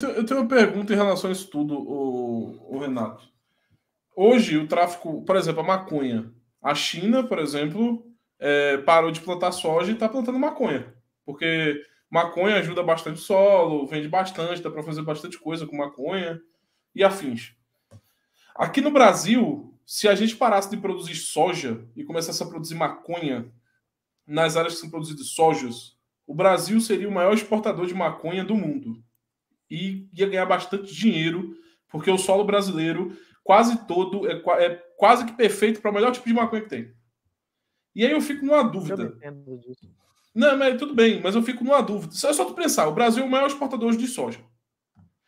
Eu tenho uma pergunta em relação a isso tudo, o, o Renato. Hoje, o tráfico, por exemplo, a maconha. A China, por exemplo, é, parou de plantar soja e está plantando maconha. Porque maconha ajuda bastante o solo, vende bastante, dá para fazer bastante coisa com maconha e afins. Aqui no Brasil, se a gente parasse de produzir soja e começasse a produzir maconha nas áreas que são produzidas sojas, o Brasil seria o maior exportador de maconha do mundo e ia ganhar bastante dinheiro, porque o solo brasileiro quase todo é, é quase que perfeito para o melhor tipo de maconha que tem. E aí eu fico numa dúvida. Eu não, mas tudo bem, mas eu fico numa dúvida. Só é só tu pensar, o Brasil é o maior exportador de soja.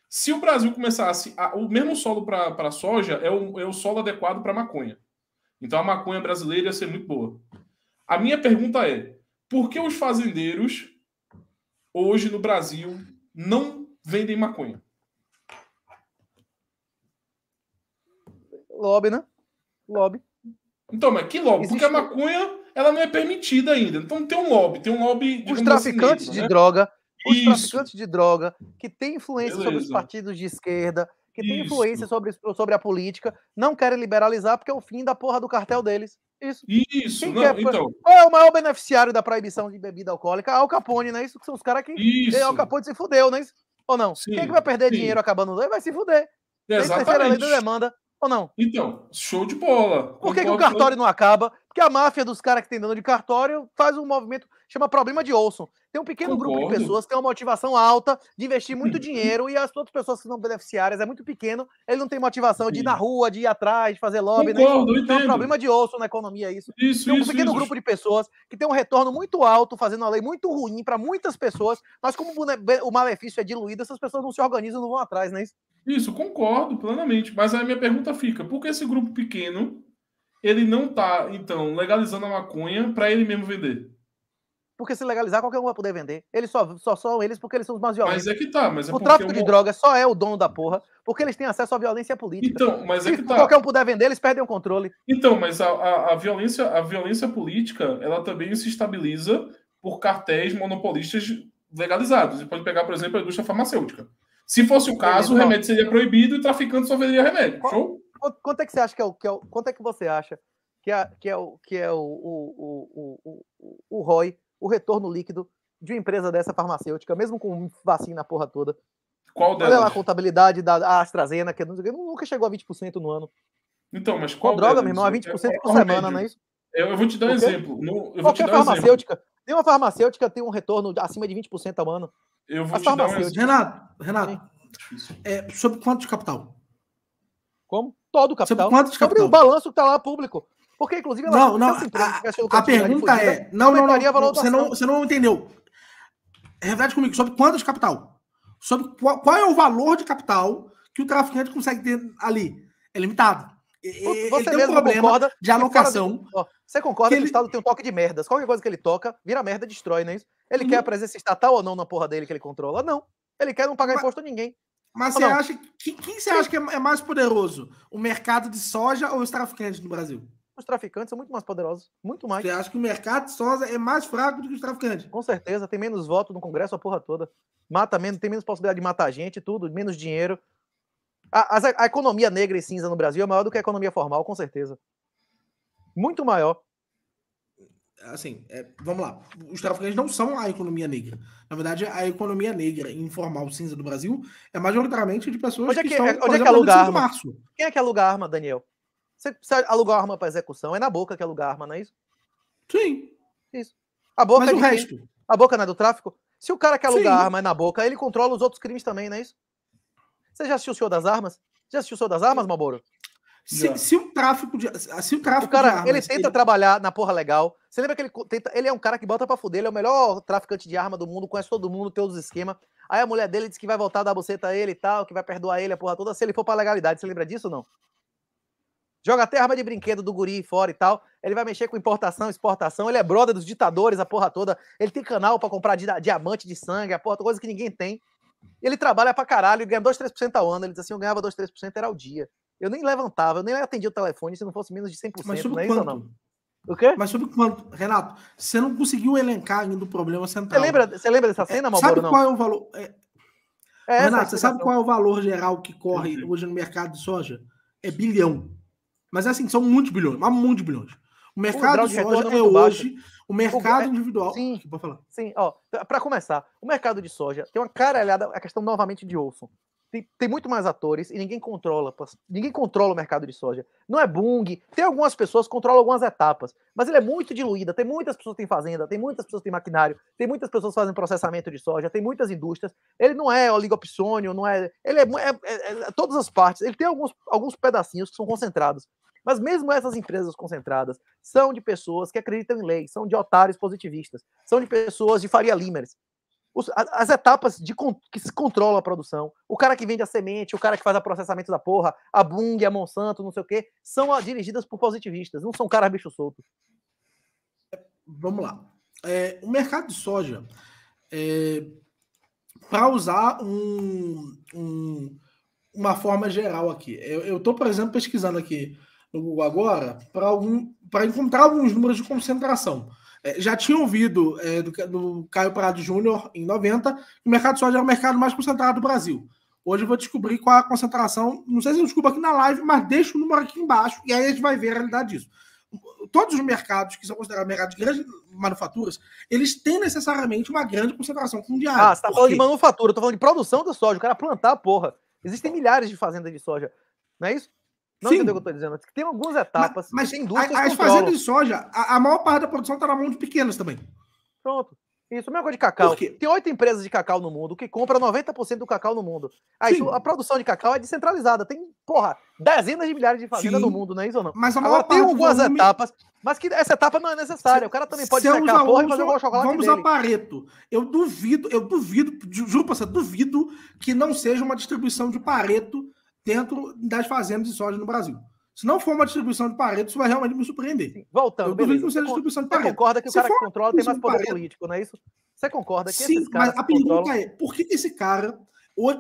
Se o Brasil começasse a, o mesmo solo para soja é o, é o solo adequado para maconha. Então a maconha brasileira ia ser muito boa. A minha pergunta é: por que os fazendeiros hoje no Brasil não vendem maconha. Lobby, né? Lobby. Então, mas que lobby? Existe... Porque a maconha ela não é permitida ainda. Então tem um lobby, tem um lobby. Os traficantes assim, de né? droga, os Isso. traficantes de droga, que tem influência Beleza. sobre os partidos de esquerda, que Isso. tem influência sobre, sobre a política, não querem liberalizar porque é o fim da porra do cartel deles. Isso. Isso, Quem não, quer... então. Qual é o maior beneficiário da proibição de bebida alcoólica? Al Capone, né? Isso que são os caras que. Isso. Al Capone se fudeu, né? ou não? Sim, Quem é que vai perder sim. dinheiro acabando lei vai se fuder. Exatamente. Tem é lei da demanda ou não? Então, show de bola. Por que, que o cartório não acaba? Porque a máfia dos caras que tem dano de cartório faz um movimento chama problema de Olson. Tem um pequeno Concordo. grupo de pessoas que tem uma motivação alta de investir muito uhum. dinheiro e as outras pessoas que são beneficiárias é muito pequeno, ele não tem motivação de ir na rua, de ir atrás, de fazer lobby. Concordo, né? Então, é um problema de Olson na economia é isso. isso tem um isso, pequeno isso. grupo de pessoas que tem um retorno muito alto, fazendo uma lei muito ruim para muitas pessoas, mas como o malefício é diluído, essas pessoas não se organizam, não vão atrás, é né? Isso, isso concordo plenamente, mas a minha pergunta fica, por que esse grupo pequeno ele não tá, então, legalizando a maconha para ele mesmo vender? Porque se legalizar, qualquer um vai poder vender. Eles só, só são eles porque eles são os mais violentos. Mas é que tá, mas é O tráfico eu... de drogas só é o dono da porra, porque eles têm acesso à violência política. Então, mas é que tá. qualquer um puder vender, eles perdem o controle. Então, mas a, a, a violência, a violência política, ela também se estabiliza por cartéis monopolistas legalizados. Você pode pegar, por exemplo, a indústria farmacêutica. Se fosse o caso, o então. remédio seria proibido e o traficante só venderia remédio. Qual, Show? Quanto é que você acha que é o, que é o, quanto é que você acha que é, que é o que é o, o, o, o, o ROI o retorno líquido de uma empresa dessa farmacêutica, mesmo com vacina a porra toda. Qual delas? Olha lá a contabilidade da AstraZeneca, que nunca chegou a 20% no ano. Então, mas qual Com droga, meu irmão, a é 20% é, é por semana, não é isso? Eu, vou te dar um exemplo. No, eu Qualquer farmacêutica, exemplo. tem uma farmacêutica tem um retorno acima de 20% ao ano. Eu vou As te dar um exemplo. Renato, Renato, tá é, sobre quanto de capital? Como? Todo o capital. Sobre quanto de capital? Sobre o balanço que está lá público. Porque, inclusive, ela não, não, a, a pergunta é: não, não, não, você não, você não entendeu. Reflete comigo sobre quanto de capital. Sobre qual, qual, é o valor de capital que o traficante consegue ter ali. É limitado. Você ele tem um problema concorda de alocação. você concorda que, ele... que, o Estado tem um toque de merdas? Qualquer coisa que ele toca, vira merda, destrói, não é isso? Ele hum. quer a presença estatal ou não na porra dele que ele controla? Não. Ele quer não pagar mas, imposto a ninguém. Mas você acha que, quem você acha que é, é mais poderoso? O mercado de soja ou os traficantes no Brasil? os traficantes são muito mais poderosos. Muito mais. Você acha que o mercado de Sosa é mais fraco do que os traficantes? Com certeza. Tem menos voto no Congresso, a porra toda. Mata menos, tem menos possibilidade de matar gente, tudo, menos dinheiro. A, a, a economia negra e cinza no Brasil é maior do que a economia formal, com certeza. Muito maior assim, é, vamos lá, os traficantes não são a economia negra. Na verdade, a economia negra informal cinza do Brasil é majoritariamente de pessoas onde é que, que estão é, onde é que é aluga arma? Março. Quem é que aluga arma, Daniel? Você precisa alugar arma para execução. É na boca que aluga arma, não é isso? Sim. Isso. A boca Mas é o resto. A boca não é do tráfico? Se o cara quer alugar Sim. arma é na boca, ele controla os outros crimes também, não é isso? Você já assistiu o Senhor das Armas? Já assistiu o Senhor das Armas, Malboro? Se, se, o tráfico de, se o tráfico o cara, armas, ele tenta ele... trabalhar na porra legal. Você lembra que ele tenta, ele é um cara que bota para fuder, ele é o melhor traficante de arma do mundo, conhece todo mundo, tem os esquemas. Aí a mulher dele diz que vai voltar a dar buceta a ele e tal, que vai perdoar ele a porra toda se ele for para legalidade. Você lembra disso ou não? Joga até arma de brinquedo do guri fora e tal. Ele vai mexer com importação, exportação. Ele é brother dos ditadores, a porra toda. Ele tem canal para comprar diamante de sangue, a porra, coisa que ninguém tem. Ele trabalha pra caralho, e ganha 2, 3% ao ano. Ele diz assim: eu ganhava 2, 3% era ao dia. Eu nem levantava, eu nem atendia o telefone se não fosse menos de 100%. Mas sobre é não é quanto? O quê? Mas sobre quanto, Renato? Você não conseguiu elencar ainda o problema central. Você lembra, você lembra dessa é, cena, é, Malboro, Sabe não? qual é o valor? É... É Renato, você sabe qual é o valor geral que corre hoje no mercado de soja? É bilhão. Mas assim, são muitos bilhões, mas muitos bilhões. O mercado o de soja é, é hoje o mercado o... É individual. Sim, pode falar. Sim, ó, para começar, o mercado de soja tem uma caralhada, a questão novamente de Olson. Tem, tem, muito mais atores e ninguém controla, ninguém controla o mercado de soja. Não é Bung, tem algumas pessoas que controlam algumas etapas, mas ele é muito diluída, tem muitas pessoas que têm fazenda, tem muitas pessoas que têm maquinário, tem muitas pessoas que fazem processamento de soja, tem muitas indústrias. Ele não é oligopsônio, não é, ele é, é, é, é todas as partes, ele tem alguns, alguns pedacinhos que são concentrados. Mas mesmo essas empresas concentradas são de pessoas que acreditam em lei, são de otários positivistas, são de pessoas de Faria Limeres. as etapas de, que se controla a produção, o cara que vende a semente, o cara que faz o processamento da porra, a Bung, a Monsanto, não sei o quê, são dirigidas por positivistas, não são caras bicho solto. Vamos lá. É, o mercado de soja, é, para usar um, um, uma forma geral aqui, eu estou, por exemplo, pesquisando aqui no Google agora para encontrar alguns números de concentração. É, já tinha ouvido é, do, do, Caio Prado Júnior em 90 que o mercado de soja era o mercado mais concentrado do Brasil. Hoje eu vou descobrir qual é a concentração. Não sei se eu descubro aqui na live, mas deixa o número aqui embaixo e aí a gente vai ver a realidade disso. Todos os mercados que são considerados mercados de grandes manufaturas, eles têm necessariamente uma grande concentração mundial Ah, você tá falando de manufatura, eu tô falando de produção da soja, o cara plantar, porra. Existem milhares de fazendas de soja, não é isso? Não entendeu o que eu estou dizendo? tem algumas etapas. Mas, mas indústrias a, as fazendas de soja, a, a, maior parte da produção está na mão de pequenas também. Pronto. Isso, a mesma coisa de cacau. Tem oito empresas de cacau no mundo que compram 90% do cacau no mundo. Aí ah, Sim. a produção de cacau é descentralizada. Tem, porra, dezenas de milhares de fazendas Sim. no mundo, não é isso ou não? Mas a maior Agora, tem algumas volume... etapas, mas que essa etapa não é necessária. O cara também pode secar a porra e fazer o chocolate Vamos dele. a Pareto. Eu duvido, eu duvido, juro pra você, duvido que não seja uma distribuição de Pareto dentro das fazendas de soja no Brasil. Se não for uma distribuição de parede, isso vai realmente me surpreender. Sim. Voltando, eu beleza. que não seja distribuição de Pareto. Você concorda que o cara que controla tem mais poder político, não é isso? Você concorda que Sim, esses caras mas a pergunta controlam... é, por que esse cara,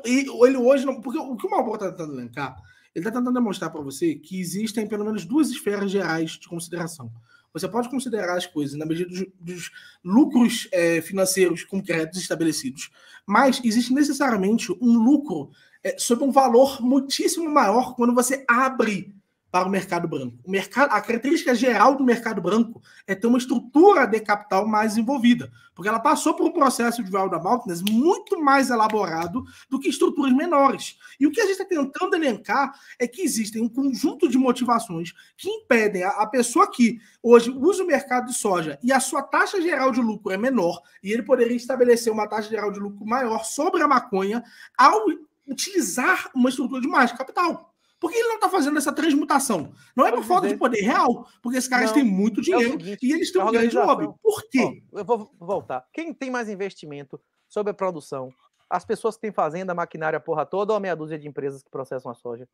ele hoje não... Porque o que o Malboro está tentando elencar, ele está tentando demonstrar para você que existem pelo menos duas esferas gerais de consideração. Você pode considerar as coisas na medida dos, dos lucros é, financeiros concretos estabelecidos, mas existe necessariamente um lucro é, sob um valor muitíssimo maior quando você abre para o mercado branco. O mercado, a característica geral do mercado branco é ter uma estrutura de capital mais envolvida, porque ela passou por um processo de valor da Maltness muito mais elaborado do que estruturas menores. E o que a gente está tentando elencar é que existem um conjunto de motivações que impedem a, a pessoa que hoje usa o mercado de soja e a sua taxa geral de lucro é menor, e ele poderia estabelecer uma taxa geral de lucro maior sobre a maconha ao utilizar uma estrutura de mais capital. Por que ele não está fazendo essa transmutação? Não é por falta de poder real, porque esses caras não, têm muito dinheiro é e eles têm um grande lobby. Por quê? Bom, eu vou voltar. Quem tem mais investimento sobre a produção? As pessoas que têm fazenda, maquinária, porra toda, ou a meia dúzia de empresas que processam a soja?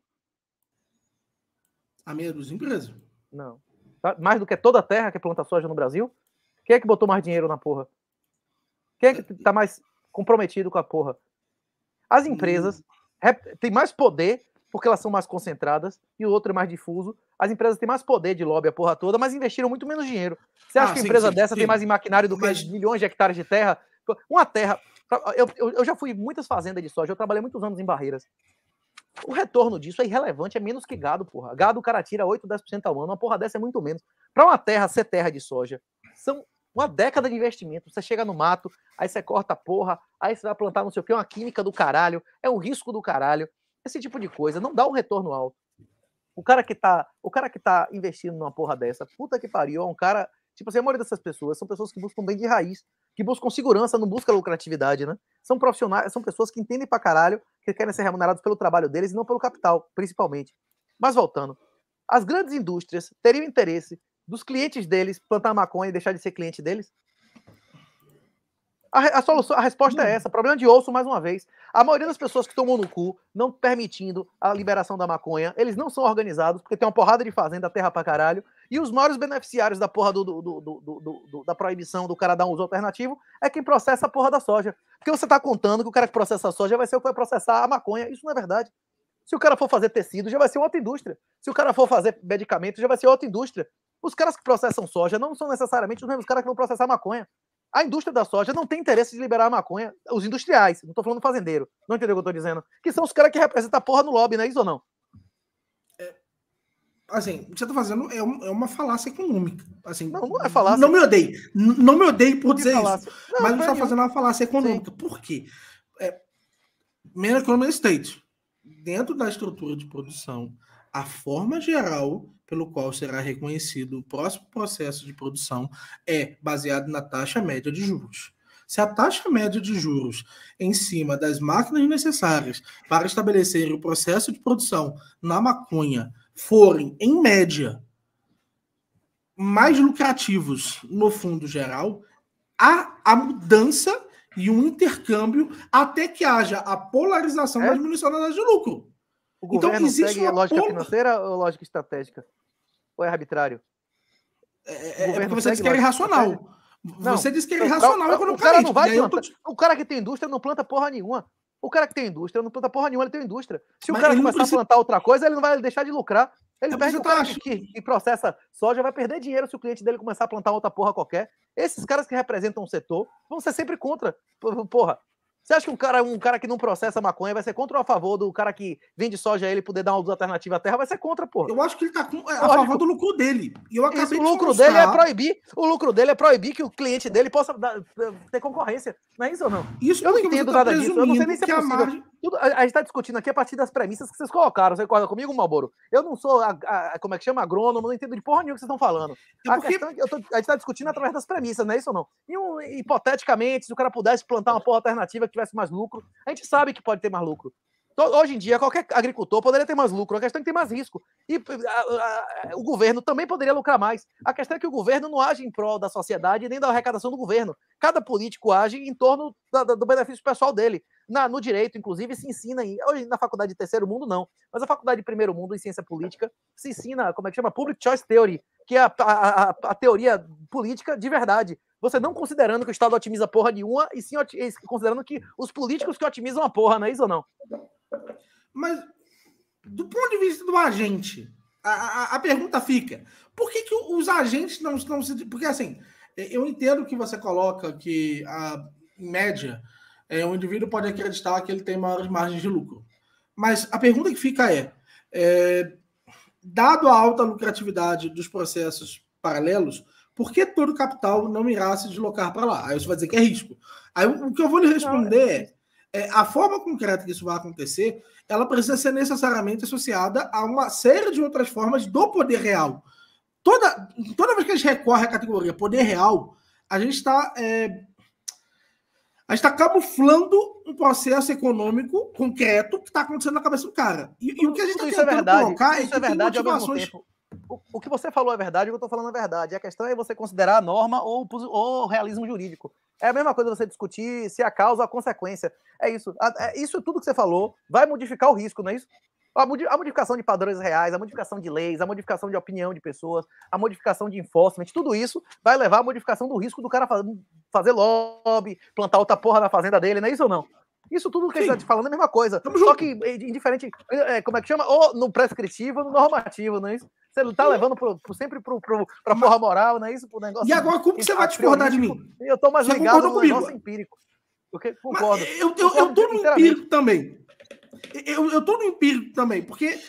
A meia dúzia de empresas? Não. Tá, mais do que toda a terra que planta soja no Brasil? Quem é que botou mais dinheiro na porra? Quem é que está mais comprometido com a porra? As empresas têm mais poder porque elas são mais concentradas e o outro é mais difuso. As empresas têm mais poder de lobby a porra toda, mas investiram muito menos dinheiro. Você ah, acha ah, que sim, uma empresa sim, dessa sim. tem mais em maquinário do mas... que milhões de hectares de terra? Uma terra. Eu, eu, eu já fui em muitas fazendas de soja, eu trabalhei muitos anos em barreiras. O retorno disso é irrelevante, é menos que gado, porra. Gado o cara tira 8, 10% ao ano, uma porra dessa é muito menos. Para uma terra ser terra de soja, são uma década de investimento. Você chega no mato, aí você corta a porra, aí você vai plantar não sei o que, é uma química do caralho, é um risco do caralho. Esse tipo de coisa. Não dá um retorno alto. O cara que tá, o cara que tá investindo numa porra dessa, puta que pariu, é um cara. Tipo assim, a maioria dessas pessoas são pessoas que buscam bem de raiz, que buscam segurança, não busca lucratividade, né? São profissionais, são pessoas que entendem pra caralho, que querem ser remunerados pelo trabalho deles e não pelo capital, principalmente. Mas voltando, as grandes indústrias teriam interesse dos clientes deles plantar maconha e deixar de ser cliente deles? A, a, solução, a resposta é hum. essa. Problema de osso, mais uma vez. A maioria das pessoas que tomam no cu, não permitindo a liberação da maconha, eles não são organizados, porque tem uma porrada de fazenda, terra pra caralho. E os maiores beneficiários da porra do, do, do, da proibição do cara dar um uso alternativo é quem processa a porra da soja. Porque você tá contando que o cara que processa a soja vai ser o que vai processar a maconha. Isso não é verdade. Se o cara for fazer tecido, já vai ser outra indústria. Se o cara for fazer medicamento, já vai ser outra indústria. Os caras que processam soja não são necessariamente os mesmos caras que vão processar maconha. A indústria da soja não tem interesse de liberar a maconha. Os industriais, não estou falando fazendeiro, não entendeu o que eu estou dizendo? Que são os caras que representam a porra no lobby, não é isso ou não? É, assim, o que você está fazendo é, um, é, uma falácia econômica. Assim, não, não é falácia. Não me odeie. Não me odeie por dizer falácia. isso. Não, mas não você está é fazendo uma falácia econômica. Sim. Por quê? É, Man Economic State. Dentro da estrutura de produção a forma geral pelo qual será reconhecido o próximo processo de produção é baseado na taxa média de juros. Se a taxa média de juros em cima das máquinas necessárias para estabelecer o processo de produção na maconha forem, em média, mais lucrativos no fundo geral, há a mudança e um intercâmbio até que haja a polarização é. da diminuição da taxa de lucro. O então, existe segue uma lógica porra... financeira ou lógica estratégica? Ou é arbitrário? É, é, é, é porque você disse que era é irracional. Não, você disse que era irracional O cara não vai plantar. O cara que tem indústria não planta porra nenhuma. O cara que tem indústria não planta porra nenhuma, ele tem indústria. Se Mas o cara começar precisa... a plantar outra coisa, ele não vai deixar de lucrar. Ele é perde o cara que, que processa soja, vai perder dinheiro se o cliente dele começar a plantar outra porra qualquer. Esses caras que representam o setor vão ser sempre contra. Porra, você acha que um cara, um cara que não processa maconha vai ser contra ou a favor do cara que vende soja a ele poder dar uma alternativa à terra? Vai ser contra, pô. Eu acho que ele tá com, é, a favor do lucro dele. E eu Isso, o lucro dele é proibir. O lucro dele é proibir que o cliente dele possa dar, ter concorrência. Não é isso ou não? Isso eu não entendo tá nada disso. Eu não sei nem se é possível. Margem... Tudo, a, a, gente está discutindo aqui a partir das premissas que vocês colocaram. Você concorda comigo, Malboro? Eu não sou, a, a, como é que chama, agrônomo, não entendo de porra nenhuma que vocês estão falando. a, questão é tô, a gente está discutindo através das premissas, não é isso ou não? E um, hipoteticamente, se o cara pudesse plantar uma porra alternativa que tivesse mais lucro, a gente sabe que pode ter mais lucro. Hoje em dia, qualquer agricultor poderia ter mais lucro, a questão é que tem mais risco. E a, a, o governo também poderia lucrar mais. A questão é que o governo não age em prol da sociedade nem da arrecadação do governo. Cada político age em torno da, da, do benefício pessoal dele. Na, no direito, inclusive, se ensina, em, hoje na faculdade de terceiro mundo não, mas a faculdade de primeiro mundo em ciência política se ensina, como é que chama? Public Choice Theory, que é a, a, a, a teoria política de verdade. Você não considerando que o Estado otimiza porra nenhuma, e sim considerando que os políticos que otimizam a porra, não é isso ou não? Mas, do ponto de vista do agente, a, a, a, pergunta fica: por que, que os agentes não, não se. Porque assim, eu entendo que você coloca que, a, ah, em média, é, o indivíduo pode acreditar que ele tem maiores margens de lucro. Mas a pergunta que fica é, é dado a alta lucratividade dos processos paralelos, por que todo capital não irá se deslocar para lá? Aí você vai dizer que é risco. Aí o que eu vou lhe responder é, é, é, a forma concreta que isso vai acontecer, ela precisa ser necessariamente associada a uma série de outras formas do poder real. Toda, toda vez que a gente recorre à categoria poder real, a gente está é, a gente está camuflando um processo econômico concreto que está acontecendo na cabeça do cara. E, e o que a gente está tentando é colocar isso é, é, é verdade motivações... O, que você falou é verdade, o que eu estou falando é verdade. A questão é você considerar a norma ou, o realismo jurídico. É a mesma coisa você discutir se a causa ou a consequência. É isso. É, isso tudo que você falou vai modificar o risco, não é isso? A modificação de padrões reais, a modificação de leis, a modificação de opinião de pessoas, a modificação de enforcement, tudo isso vai levar à modificação do risco do cara fazer lobby, plantar outra porra na fazenda dele, não é isso ou não? Isso tudo que a gente está falando é a mesma coisa. Tamo só junto. que é indiferente, é, é, como é que chama? Ou no prescritivo, ou no normativo, não é isso? Você não está levando pro, pro, sempre pro, pro, porra moral, não é isso? Pro negócio, e agora, como que você vai discordar de mim? Tipo, eu estou mais você ligado no comigo? negócio empírico. Porque, concordo. Mas eu, estou no empírico também. Eu, eu tô no empírico também, porque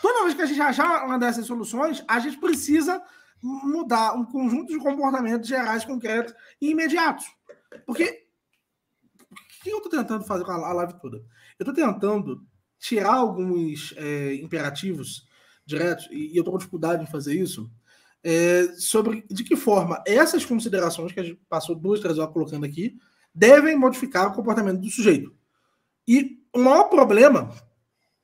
toda vez que a gente achar uma dessas soluções, a gente precisa mudar um conjunto de comportamentos gerais, concretos e imediatos. Porque o que eu estou tentando fazer com a live toda? Eu estou tentando tirar alguns é, imperativos diretos, e eu estou com dificuldade em fazer isso, é, sobre de que forma essas considerações que a gente passou duas, três horas colocando aqui devem modificar o comportamento do sujeito. E o maior problema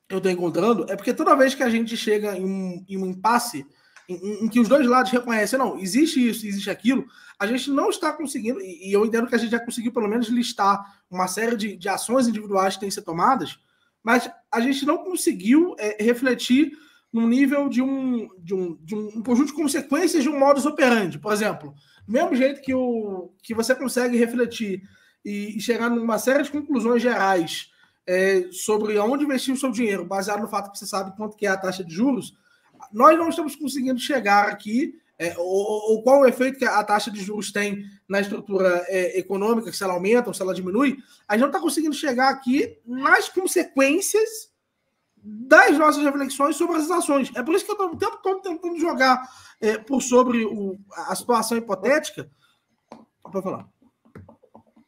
que eu estou encontrando é porque toda vez que a gente chega em um, em um impasse em, em, que os dois lados reconhecem, não, existe isso, existe aquilo, a gente não está conseguindo, e, e eu entendo que a gente já conseguiu pelo menos listar uma série de, de ações individuais que têm que ser tomadas, mas a gente não conseguiu é, refletir no nível de um, de, um, de um conjunto de consequências de um modus operandi. Por exemplo, do mesmo jeito que, o, que você consegue refletir e, e chegar numa série de conclusões gerais é, sobre onde investir o seu dinheiro, baseado no fato que você sabe quanto que é a taxa de juros, nós não estamos conseguindo chegar aqui, é, ou, ou, qual o efeito que a taxa de juros tem na estrutura é, econômica, se ela aumenta ou se ela diminui, a gente não está conseguindo chegar aqui nas consequências das nossas reflexões sobre as ações. É por isso que eu estou o tempo todo tentando jogar é, por sobre o, a situação hipotética. Para falar.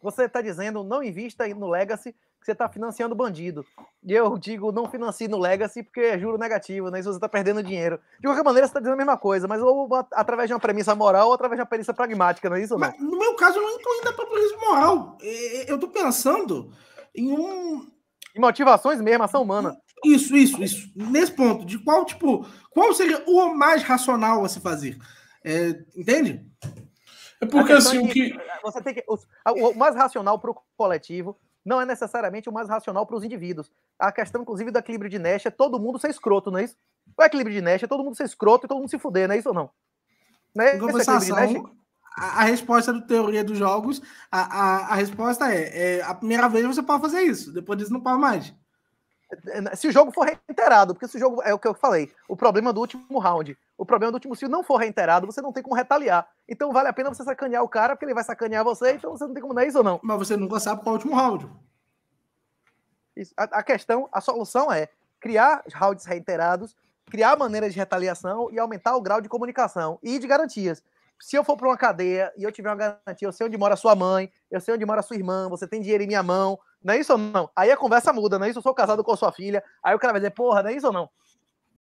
Você está dizendo não invista no Legacy que você está financiando bandido. E eu digo, não financie no Legacy, porque é juro negativo, né? Isso você está perdendo dinheiro. De qualquer maneira, você está dizendo a mesma coisa, mas ou através de uma premissa moral ou através de uma premissa pragmática, não é isso? Mas, no meu caso, eu não incluí ainda para premissa moral. É, é, eu estou pensando em um. Em motivações mesmo, ação humana. Isso, isso, isso. Nesse ponto, de qual, tipo, qual seria o mais racional a se fazer? É, entende? É porque assim, é que o que. Você tem que o, o mais racional para o coletivo não é necessariamente o mais racional para os indivíduos. A questão, inclusive, do equilíbrio de Nash é todo mundo ser escroto, não é isso? O equilíbrio de Nash é todo mundo ser escroto e todo mundo se fuder, não é isso ou não? não é Conversação, a resposta do Teoria dos Jogos, a, a, a resposta é, é, a primeira vez você pode fazer isso, depois disso não pode mais. Se o jogo for reiterado, porque se o jogo é o que eu falei, o problema do último round, o problema do último, se não for reiterado, você não tem como retaliar. Então vale a pena você sacanear o cara, porque ele vai sacanear você, então você não tem como dar isso ou não. Mas você nunca sabe qual é o último round. Isso, a, a questão, a solução é criar rounds reiterados, criar maneiras de retaliação e aumentar o grau de comunicação e de garantias se eu for para uma cadeia e eu tiver uma garantia, eu sei onde mora sua mãe, eu sei onde mora sua irmã, você tem dinheiro em minha mão, não é isso ou não? Aí a conversa muda, não é isso? Eu sou casado com a sua filha. Aí o cara vai dizer, porra, não é isso ou não?